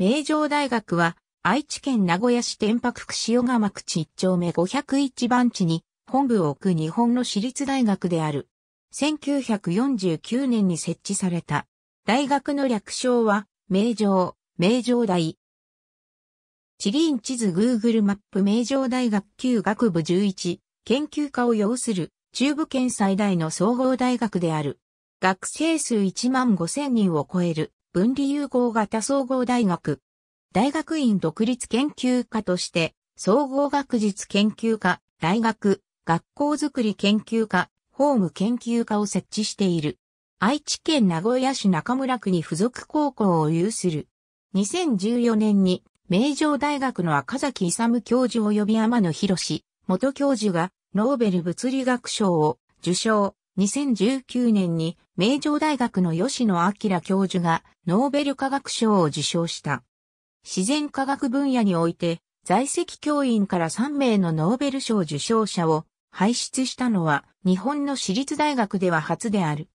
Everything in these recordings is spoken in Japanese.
名城大学は、愛知県名古屋市天白区塩釜地1丁目501番地に本部を置く日本の私立大学である。1949年に設置された。大学の略称は、名城、名城大。地理院地図 Google マップ名城大学旧学部11、研究科を要する中部圏最大の総合大学である。学生数1万5000人を超える分離融合型総合大学。大学院独立研究科として、総合学術研究科、大学、学校づくり研究科、法務研究科を設置している。愛知県名古屋市中村区に付属高校を有する。2014年に、名城大学の赤崎勇教授及び天野博士、元教授が、ノーベル物理学賞を受賞。2019年に名城大学の吉野明教授がノーベル化学賞を受賞した。自然科学分野において在籍教員から3名のノーベル賞受賞者を輩出したのは日本の私立大学では初である。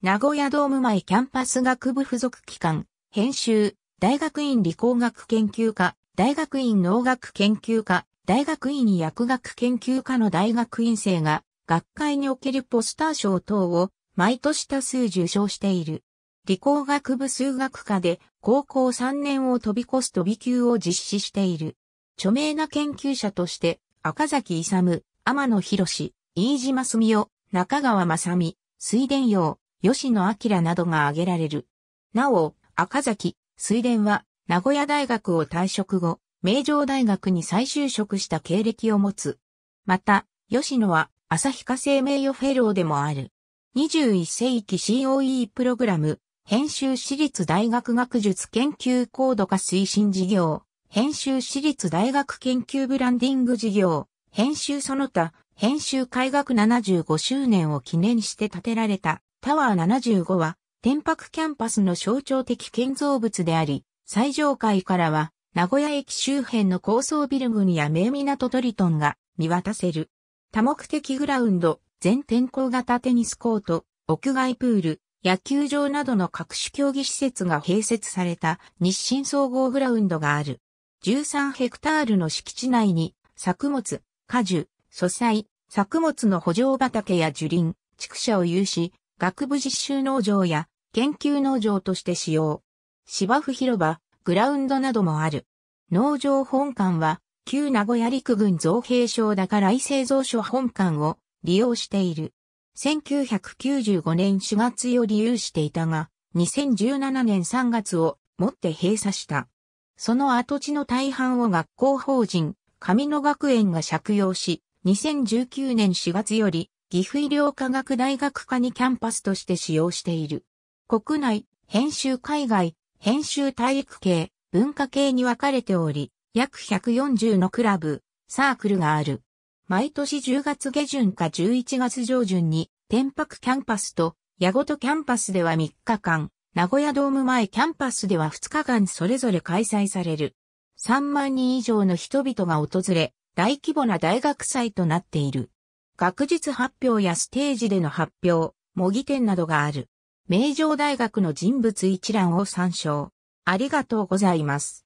名古屋ドーム前キャンパス学部附属機関、編集、大学院理工学研究科、大学院農学研究科、大学院薬学研究科の大学院生が学会におけるポスター賞等を毎年多数受賞している。理工学部数学科で高校3年を飛び越す飛び級を実施している。著名な研究者として赤崎勇、天野博士、飯島澄夫、中川正美、水田洋、吉野明などが挙げられる。なお、赤崎、水田は名古屋大学を退職後、名城大学に再就職した経歴を持つ。また、吉野は旭化成名誉フェローでもある。21世紀 COE プログラム、編集私立大学学術研究高度化推進事業、編集私立大学研究ブランディング事業、編集その他、編集開学75周年を記念して建てられたタワー75は、天白キャンパスの象徴的建造物であり、最上階からは、名古屋駅周辺の高層ビル群や名港トリトンが見渡せる。多目的グラウンド、全天候型テニスコート、屋外プール、野球場などの各種競技施設が併設された日清総合グラウンドがある。13ヘクタールの敷地内に作物、果樹、素材、作物の補助畑や樹林、畜舎を有し、学部実習農場や研究農場として使用。芝生広場、グラウンドなどもある。農場本館は旧名古屋陸軍造兵省高来製造所本館を利用している。1995年4月より有していたが、2017年3月をもって閉鎖した。その跡地の大半を学校法人、上野学園が借用し、2019年4月より岐阜医療科学大学科にキャンパスとして使用している。国内、編集海外、編集体育系、文化系に分かれており、約140のクラブ、サークルがある。毎年10月下旬か11月上旬に、天白キャンパスと、矢ごとキャンパスでは3日間、名古屋ドーム前キャンパスでは2日間それぞれ開催される。3万人以上の人々が訪れ、大規模な大学祭となっている。学術発表やステージでの発表、模擬展などがある。名城大学の人物一覧を参照。ありがとうございます。